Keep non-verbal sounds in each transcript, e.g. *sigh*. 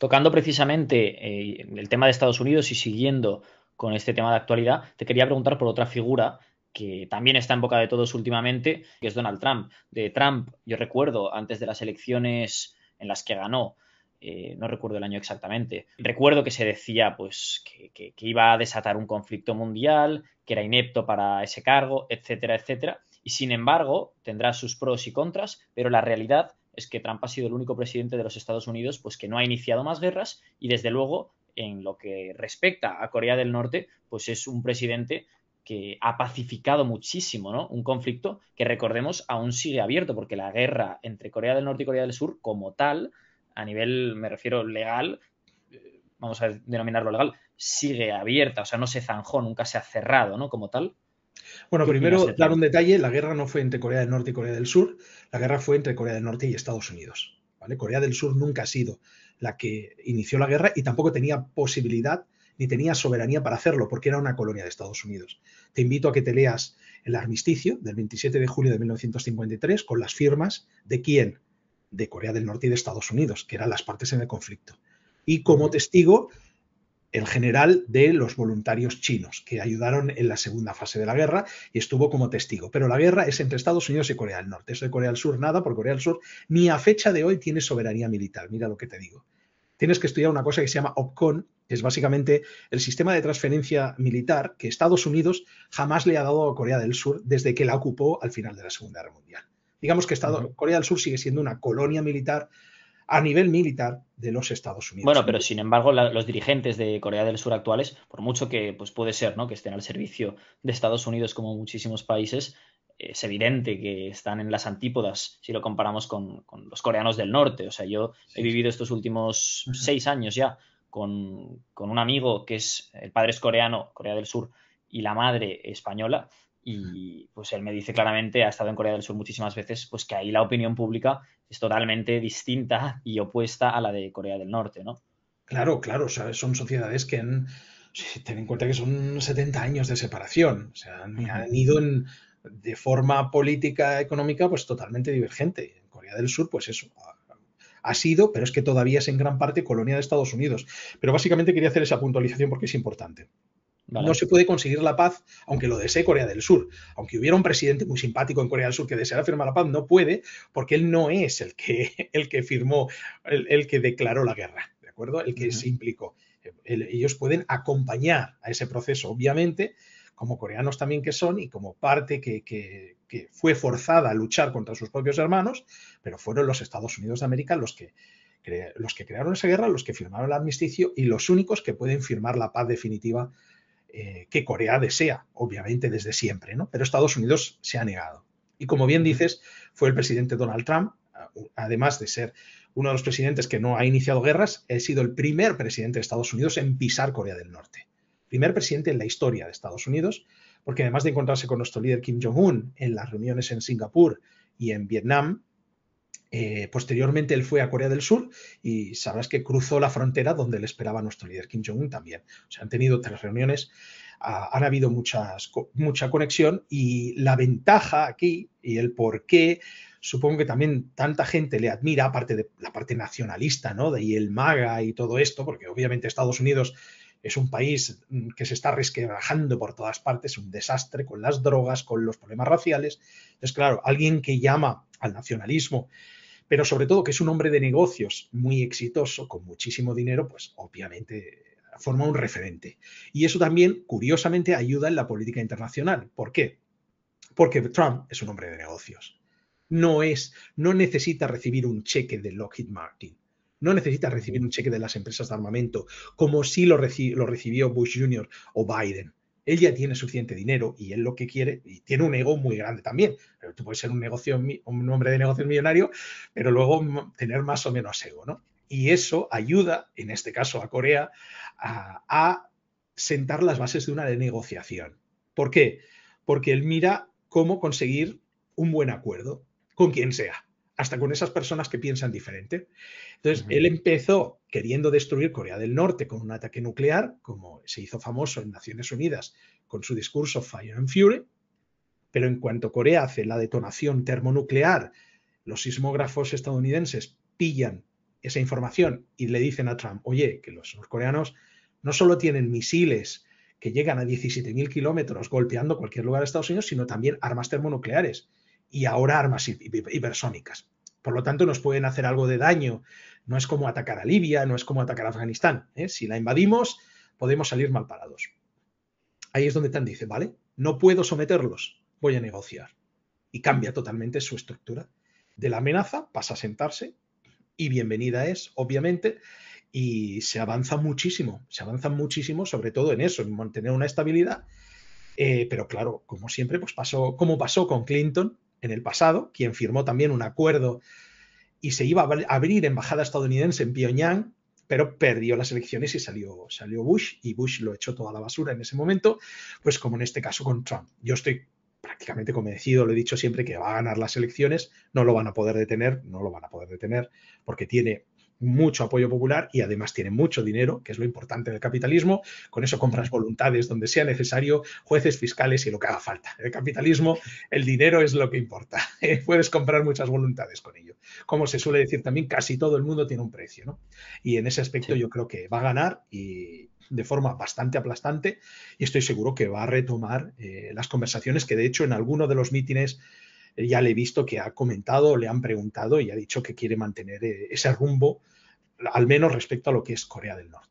Tocando precisamente eh, el tema de Estados Unidos y siguiendo con este tema de actualidad, te quería preguntar por otra figura que también está en boca de todos últimamente, que es Donald Trump. De Trump, yo recuerdo, antes de las elecciones en las que ganó, eh, no recuerdo el año exactamente. Recuerdo que se decía pues, que, que, iba a desatar un conflicto mundial, que era inepto para ese cargo, etcétera, etcétera. Y sin embargo, tendrá sus pros y contras, pero la realidad es que Trump ha sido el único presidente de los Estados Unidos pues, que no ha iniciado más guerras y desde luego en lo que respecta a Corea del Norte, pues es un presidente que ha pacificado muchísimo, ¿no? Un conflicto que recordemos aún sigue abierto porque la guerra entre Corea del Norte y Corea del Sur como tal, a nivel, me refiero, legal, eh, vamos a denominarlo legal, sigue abierta, o sea, no se zanjó, nunca se ha cerrado, ¿no? Como tal. Bueno, primero dar un detalle, la guerra no fue entre Corea del Norte y Corea del Sur, la guerra fue entre Corea del Norte y Estados Unidos. Corea del Sur nunca ha sido la que inició la guerra y tampoco tenía posibilidad ni tenía soberanía para hacerlo porque era una colonia de Estados Unidos. Te invito a que te leas el armisticio del 27 de julio de 1953 con las firmas de quién? De Corea del Norte y de Estados Unidos, que eran las partes en el conflicto. Y como testigo el general de los voluntarios chinos, que ayudaron en la segunda fase de la guerra y estuvo como testigo. Pero la guerra es entre Estados Unidos y Corea del Norte. Eso de Corea del Sur, nada, porque Corea del Sur ni a fecha de hoy tiene soberanía militar. Mira lo que te digo. Tienes que estudiar una cosa que se llama OPCON, que es básicamente el sistema de transferencia militar que Estados Unidos jamás le ha dado a Corea del Sur desde que la ocupó al final de la Segunda Guerra Mundial. Digamos que Corea del Sur sigue siendo una colonia militar a nivel militar de los Estados Unidos. Bueno, pero sin embargo, los dirigentes de Corea del Sur actuales, por mucho que pues puede ser, ¿no? Que estén al servicio de Estados Unidos como muchísimos países, es evidente que están en las antípodas si lo comparamos con, los coreanos del norte. O sea, yo he vivido estos últimos seis años ya con, con, un amigo que es, el padre es coreano, Corea del Sur, y la madre española, y pues él me dice claramente, ha estado en Corea del Sur muchísimas veces, pues que ahí la opinión pública es totalmente distinta y opuesta a la de Corea del Norte, ¿no? Claro, claro, sea, son sociedades que han, ten en cuenta que son 70 años de separación, o sea, han, ido de forma política, económica, pues totalmente divergente. En Corea del Sur, pues eso, ha sido, pero es que todavía es en gran parte colonia de Estados Unidos. Pero básicamente quería hacer esa puntualización porque es importante. No se puede conseguir la paz, aunque lo desee Corea del Sur. Aunque hubiera un presidente muy simpático en Corea del Sur que deseara firmar la paz, no puede, porque él no es el que, *laughs* el que firmó, el, que declaró la guerra, ¿de acuerdo? El que se implicó. Ellos pueden acompañar a ese proceso, obviamente, como coreanos también que son y como parte que, fue forzada a luchar contra sus propios hermanos, pero fueron los Estados Unidos de América los que los que crearon esa guerra, los que firmaron el armisticio y los únicos que pueden firmar la paz definitiva eh, que Corea desea, obviamente desde siempre, ¿no? Pero Estados Unidos se ha negado. Y como bien dices, fue el presidente Donald Trump, además de ser uno de los presidentes que no ha iniciado guerras, ha sido el primer presidente de Estados Unidos en pisar Corea del Norte. Primer presidente en la historia de Estados Unidos, porque además de encontrarse con nuestro líder Kim Jong-un en las reuniones en Singapur y en Vietnam, eh, posteriormente él fue a Corea del Sur y sabrás que cruzó la frontera donde le esperaba nuestro líder Kim Jong-un también. O sea, han tenido tres reuniones, han habido mucha conexión y la ventaja aquí y el por qué supongo que también tanta gente le admira, aparte de la parte nacionalista, ¿no? De y el MAGA y todo esto, porque obviamente Estados Unidos es un país mm, que se está resquebrajando por todas partes, un desastre con las drogas, con los problemas raciales. Entonces, claro, alguien que llama al nacionalismo pero sobre todo que es un hombre de negocios muy exitoso, con muchísimo dinero, pues obviamente forma un referente. Y eso también, curiosamente, ayuda en la política internacional. ¿Por qué? Porque Trump es un hombre de negocios. No es, no necesita recibir un cheque de Lockheed Martin. No necesita recibir un cheque de las empresas de armamento, como si lo recibió Bush Jr. o Biden él ya tiene suficiente dinero y él lo que quiere, y tiene un ego muy grande también. Pero tú puedes ser un, negocio, un hombre de negocio millonario, pero luego tener más o menos ego, ¿no? Y eso ayuda, en este caso a Corea, a, a sentar las bases de una negociación. ¿Por qué? Porque él mira cómo conseguir un buen acuerdo con quien sea hasta con esas personas que piensan diferente. Entonces, él empezó queriendo destruir Corea del Norte con un ataque nuclear, como se hizo famoso en Naciones Unidas con su discurso Fire and Fury, pero en cuanto Corea hace la detonación termonuclear, los sismógrafos estadounidenses pillan esa información y le dicen a Trump, oye, que los norcoreanos no solo tienen misiles que llegan a 17.000 kilómetros golpeando cualquier lugar de Estados Unidos, sino también armas termonucleares y ahora armas hipersónicas. Por lo tanto, nos pueden hacer algo de daño. No es como atacar a Libia, no es como atacar a Afganistán. ¿eh? Si la invadimos, podemos salir mal parados. Ahí es donde Tan dice, vale, no puedo someterlos, voy a negociar. Y cambia totalmente su estructura. De la amenaza pasa a sentarse y bienvenida es, obviamente, y se avanza muchísimo, se avanza muchísimo, sobre todo en eso, en mantener una estabilidad. Eh, pero claro, como siempre, pues pasó, como pasó con Clinton, en el pasado, quien firmó también un acuerdo y se iba a abrir embajada estadounidense en Pyongyang, pero perdió las elecciones y salió, salió Bush y Bush lo echó toda la basura en ese momento, pues como en este caso con Trump. Yo estoy prácticamente convencido, lo he dicho siempre, que va a ganar las elecciones, no lo van a poder detener, no lo van a poder detener porque tiene mucho apoyo popular y además tiene mucho dinero, que es lo importante del capitalismo. Con eso compras voluntades donde sea necesario, jueces fiscales y lo que haga falta. En el capitalismo el dinero es lo que importa. *laughs* Eh, puedes comprar muchas voluntades con ello. Como se suele decir también, casi todo el mundo tiene un precio. ¿no? Y en ese aspecto yo creo que va a ganar y de forma bastante aplastante y estoy seguro que va a retomar eh, las conversaciones que de hecho en alguno de los mítines eh, ya le he visto que ha comentado, le han preguntado y ha dicho que quiere mantener eh, ese rumbo, al menos respecto a lo que es Corea del Norte.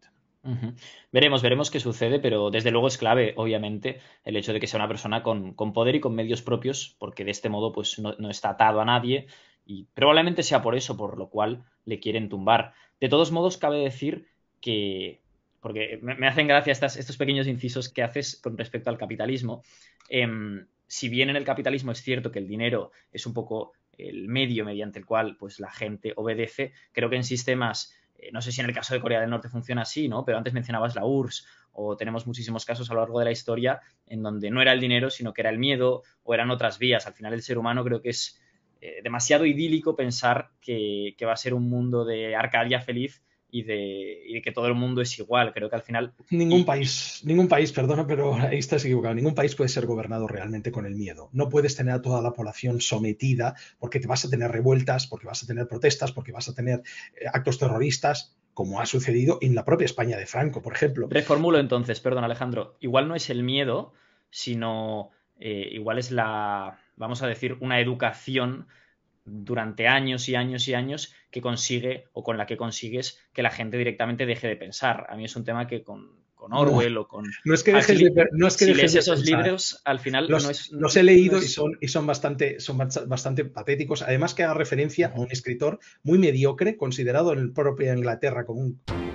Veremos, veremos qué sucede, pero desde luego es clave, obviamente, el hecho de que sea una persona con, poder y con medios propios, porque de este modo pues no, está atado a nadie y probablemente sea por eso, por lo cual le quieren tumbar. De todos modos, cabe decir que porque me, hacen gracia estos pequeños incisos que haces con respecto al capitalismo. Em, si bien en el capitalismo es cierto que el dinero es un poco el medio mediante el cual pues, la gente obedece, creo que en sistemas, eh, no sé si en el caso de Corea del Norte funciona así, ¿no? Pero antes mencionabas la URSS o tenemos muchísimos casos a lo largo de la historia en donde no era el dinero, sino que era el miedo o eran otras vías. Al final el ser humano creo que es eh, demasiado idílico pensar que, que va a ser un mundo de Arcadia feliz y de, que todo el mundo es igual. Creo que al final. Ningún país, ningún país, perdona, pero *laughs* ahí estás equivocado. Ningún país puede ser gobernado realmente con el miedo. No puedes tener a toda la población sometida porque te vas a tener revueltas, porque vas a tener protestas, porque vas a tener eh, actos terroristas como ha sucedido en la propia España de Franco, por ejemplo. Reformulo entonces, perdón Alejandro, igual no es el miedo, sino eh, igual es la, vamos a decir, una educación durante años y años y años que consigue o con la que consigues que la gente directamente deje de pensar. A mí es un tema que con, Orwell o con... No es que dejes si esos libros, al final los, no he leído y, son, y son, bastante, son bastante patéticos. Además que haga referencia a un escritor muy mediocre, considerado en el propia Inglaterra como un...